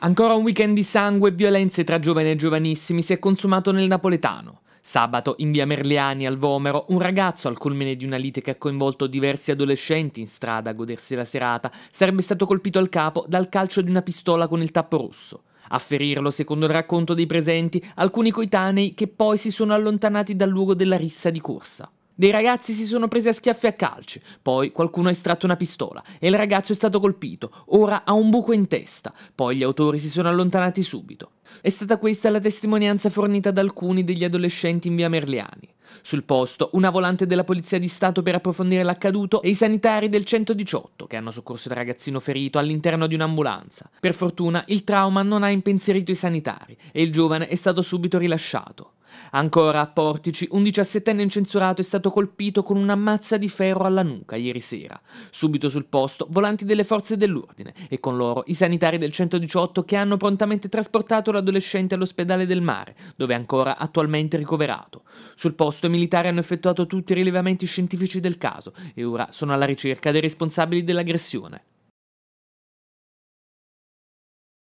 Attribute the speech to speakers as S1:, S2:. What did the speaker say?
S1: Ancora un weekend di sangue e violenze tra giovani e giovanissimi si è consumato nel napoletano. Sabato, in via Merliani al Vomero, un ragazzo al culmine di una lite che ha coinvolto diversi adolescenti in strada a godersi la serata, sarebbe stato colpito al capo dal calcio di una pistola con il tappo rosso. A ferirlo, secondo il racconto dei presenti, alcuni coetanei che poi si sono allontanati dal luogo della rissa di corsa. Dei ragazzi si sono presi a schiaffi a calci, poi qualcuno ha estratto una pistola e il ragazzo è stato colpito, ora ha un buco in testa, poi gli autori si sono allontanati subito. È stata questa la testimonianza fornita da alcuni degli adolescenti in via Merliani. Sul posto, una volante della Polizia di Stato per approfondire l'accaduto e i sanitari del 118 che hanno soccorso il ragazzino ferito all'interno di un'ambulanza. Per fortuna il trauma non ha impensierito i sanitari e il giovane è stato subito rilasciato. Ancora a Portici, un 17enne incensurato è stato colpito con una mazza di ferro alla nuca ieri sera. Subito sul posto, volanti delle forze dell'ordine e con loro i sanitari del 118 che hanno prontamente trasportato l'adolescente all'ospedale del mare, dove è ancora attualmente ricoverato. Sul posto i militari hanno effettuato tutti i rilevamenti scientifici del caso e ora sono alla ricerca dei responsabili dell'aggressione.